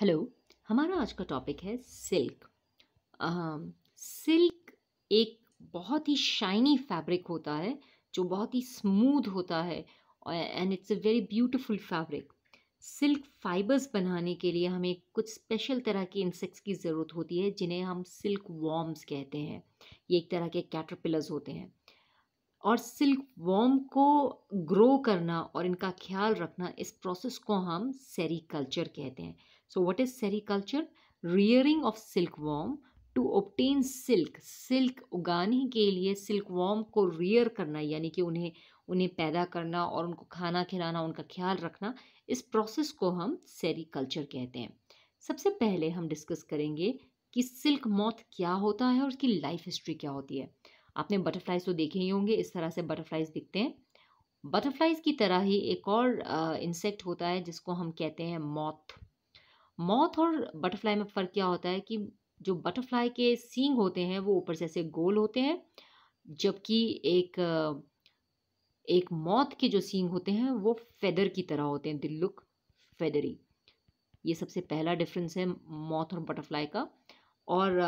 hello हमारा आज का टॉपिक है सिल्क सिल्क एक बहुत ही शाइनी फैब्रिक होता है जो बहुत ही स्मूथ होता है and it's a very beautiful fabric silk fibres बनाने के लिए हमें कुछ स्पेशल तरह के इंसेक्ट्स की ज़रूरत होती है जिन्हें हम सिल्क वॉर्म्स कहते हैं ये एक तरह के कैटरपिलर्स होते हैं और सिल्क वॉर्म को ग्रो करना और इनका ख्याल रखना इस प्रोसेस को हम सेरीकल्चर कहते हैं so what is sericulture rearing of silk worm to obtain silk silk उगाने के लिए सिल्क वॉम को रियर करना यानी कि उन्हें उन्हें पैदा करना और उनको खाना खिलाना उनका ख्याल रखना इस प्रोसेस को हम सेरिकल्चर कहते हैं सबसे पहले हम डिस्कस करेंगे कि सिल्क मॉथ क्या होता है और उसकी लाइफ हिस्ट्री क्या होती है आपने बटरफ्लाइज तो देखे ही होंगे इस तरह से बटरफ्लाइज दिखते हैं बटरफ्लाइज की तरह ही एक और इंसेक्ट होता है जिसको हम कहते हैं मॉथ मौत और बटरफ्लाई में फ़र्क क्या होता है कि जो बटरफ्लाई के सींग होते हैं वो ऊपर से ऐसे गोल होते हैं जबकि एक एक मौत के जो सींग होते हैं वो फेदर की तरह होते हैं दिल लुक फेदरी ये सबसे पहला डिफरेंस है मौत और बटरफ्लाई का और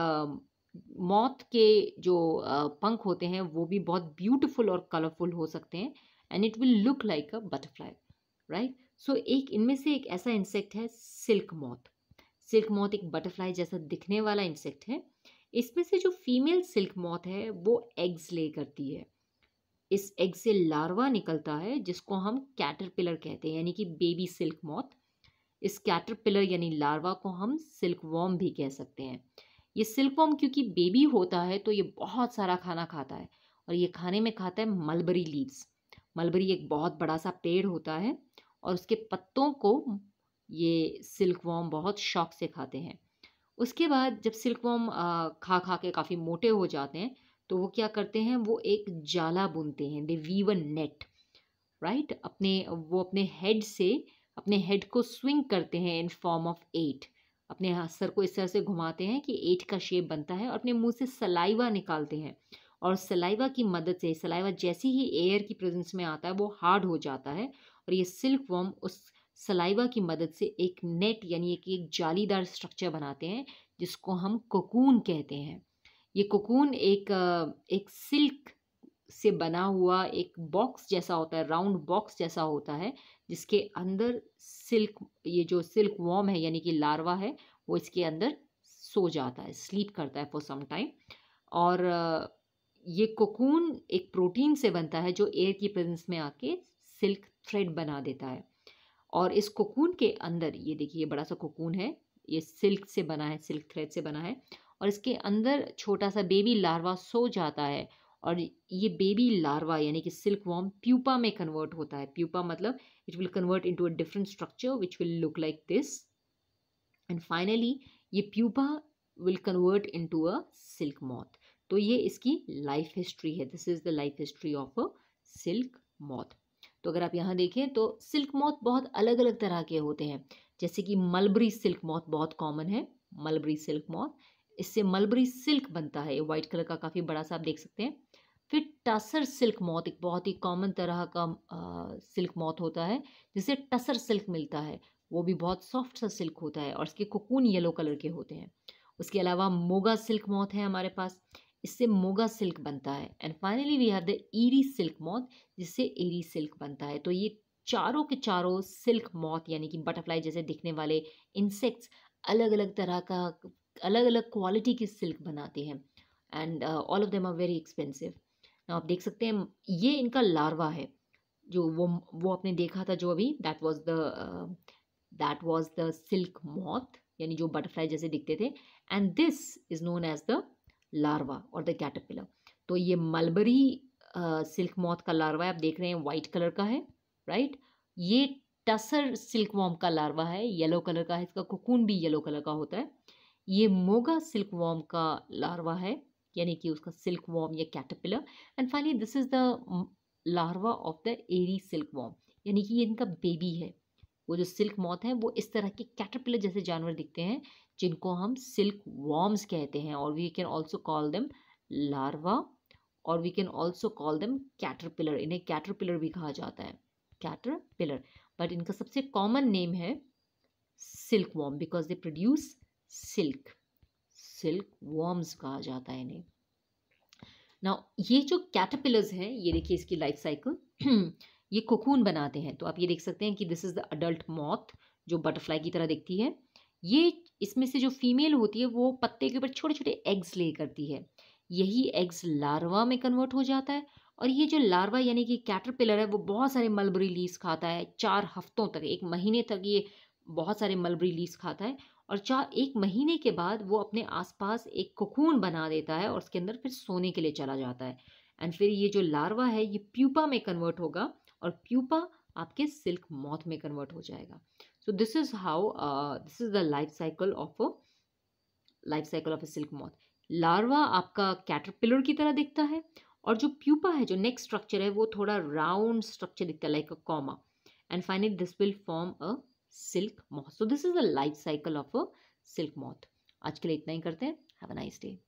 मौत के जो पंख होते हैं वो भी बहुत ब्यूटीफुल और कलरफुल हो सकते हैं and it will look like a butterfly right so so, एक इनमें से एक ऐसा इंसेक्ट है सिल्क मॉथ सिल्क मॉथ एक बटरफ्लाई जैसा दिखने वाला इंसेक्ट है इसमें से जो फीमेल सिल्क मॉथ है वो एग्स ले करती है इस एग से लार्वा निकलता है जिसको हम कैटरपिलर कहते हैं यानी कि बेबी सिल्क मॉथ इस कैटरपिलर यानी लार्वा को हम सिल्क वॉम भी कह सकते हैं ये सिल्क वॉम क्योंकि बेबी होता है तो ये बहुत सारा खाना खाता है और ये खाने में खाता है मलबरी लीव्स मलबरी एक बहुत बड़ा सा पेड़ होता है और उसके पत्तों को ये सिल्कवॉम बहुत शौक से खाते हैं उसके बाद जब सिल्कवॉम खा खा के काफ़ी मोटे हो जाते हैं तो वो क्या करते हैं वो एक जाला बुनते हैं they weave a net right अपने वो अपने हेड से अपने हेड को स्विंग करते हैं इन फॉर्म ऑफ एट अपने हाँ, सर को इस तरह से घुमाते हैं कि एट का शेप बनता है और अपने मुंह से सलाइवा निकालते हैं और सलाइवा की मदद से सलाइवा जैसे ही एयर की प्रेजेंस में आता है वो हार्ड हो जाता है और ये सिल्क वॉम उस सलाइवा की मदद से एक नेट यानी कि एक जालीदार स्ट्रक्चर बनाते हैं जिसको हम कोकून कहते हैं ये कोकून एक एक सिल्क से बना हुआ एक बॉक्स जैसा होता है राउंड बॉक्स जैसा होता है जिसके अंदर सिल्क ये जो सिल्क वॉम है यानी कि लार्वा है वो इसके अंदर सो जाता है स्लीप करता है फॉर सम टाइम और ये कोकून एक प्रोटीन से बनता है जो एयर की प्रेजेंस में आके सिल्क थ्रेड बना देता है और इस कोकून के अंदर ये देखिए ये बड़ा सा कोकून है ये सिल्क से बना है सिल्क थ्रेड से बना है और इसके अंदर छोटा सा बेबी लार्वा सो जाता है और ये बेबी लार्वा यानी कि सिल्क वॉम प्यूपा में कन्वर्ट होता है प्यूपा मतलब it will convert into a different structure which will look like this and finally ये pupa will convert into a silk moth तो ये इसकी लाइफ हिस्ट्री है this is the life history of a silk moth तो अगर आप यहाँ देखें तो सिल्क मॉथ बहुत अलग अलग तरह के होते हैं जैसे कि मलबरी सिल्क मॉथ बहुत कॉमन है मलबरी सिल्क मॉथ इससे मलबरी सिल्क बनता है वाइट कलर का काफ़ी बड़ा सा आप देख सकते हैं फिर टसर सिल्क मौत एक बहुत ही कॉमन तरह का आ, सिल्क मौत होता है जिसे टसर सिल्क मिलता है वो भी बहुत सॉफ्ट सा सिल्क होता है और इसके कोकून येलो कलर के होते हैं उसके अलावा मोगा सिल्क मौत है हमारे पास इससे मोगा सिल्क बनता है and finally we have the eri silk moth जिससे एरी सिल्क बनता है तो ये चारों के चारों सिल्क मॉथ यानी कि बटरफ्लाई जैसे दिखने वाले इंसेक्ट्स अलग अलग तरह का अलग अलग क्वालिटी की सिल्क बनाते हैं and all of them are very expensive आप देख सकते हैं ये इनका लार्वा है जो वो वो आपने देखा था जो अभी that was the that was the silk moth यानी जो बटरफ्लाई जैसे दिखते थे and this is known as the larva और द कैटरपिलर तो ये मलबरी सिल्क मॉथ का लार्वा है आप देख रहे हैं वाइट कलर का है राइट ये टसर सिल्क वॉम का लार्वा है येलो कलर का है इसका कोकून भी येलो कलर का होता है ये मोगा सिल्क वॉम का लार्वा है यानी कि उसका सिल्क वॉम या caterpillar and finally this is the larva of the eri silk worm यानी कि ये इनका बेबी है वो जो सिल्क मौत है वो इस तरह के कैटरपिलर जैसे जानवर दिखते हैं जिनको हम सिल्क वॉर्म्स कहते हैं और we can also call them larva और we can also call them caterpillar इन्हें कैटरपिलर भी कहा जाता है कैटरपिलर बट इनका सबसे कॉमन नेम है silk worm because they produce silk silk worms कहा जाता है इन्हें ना ये जो कैटरपिलर्स हैं ये देखिए इसकी लाइफ साइकिल ये कोकून बनाते हैं तो आप ये देख सकते हैं कि this is the adult moth जो बटरफ्लाई की तरह दिखती है ये इसमें से जो फीमेल होती है वो पत्ते के ऊपर छोटे छोटे एग्स ले करती है यही एग्स लार्वा में कन्वर्ट हो जाता है और ये जो लार्वा यानी कि कैटरपिलर है वो बहुत सारे मलबरी लीव्स खाता है चार हफ्तों तक एक महीने तक ये बहुत सारे मलबरी लीव्स खाता है और चार एक महीने के बाद वो अपने आसपास एक कोकून बना देता है और उसके अंदर फिर सोने के लिए चला जाता है एंड फिर ये जो लार्वा है ये प्यूपा में कन्वर्ट होगा और प्यूपा आपके सिल्क मॉथ में कन्वर्ट हो जाएगा so this is how this is the life cycle of a life cycle of a silk moth larva आपका कैटरपिलर की तरह दिखता है और जो प्यूपा है जो नेक्स्ट स्ट्रक्चर है वो थोड़ा राउंड स्ट्रक्चर दिखता है like a comma and finally this will form a silk moth so this is the life cycle of a silk moth आज के लिए इतना ही करते हैं हैव अ नाइस डे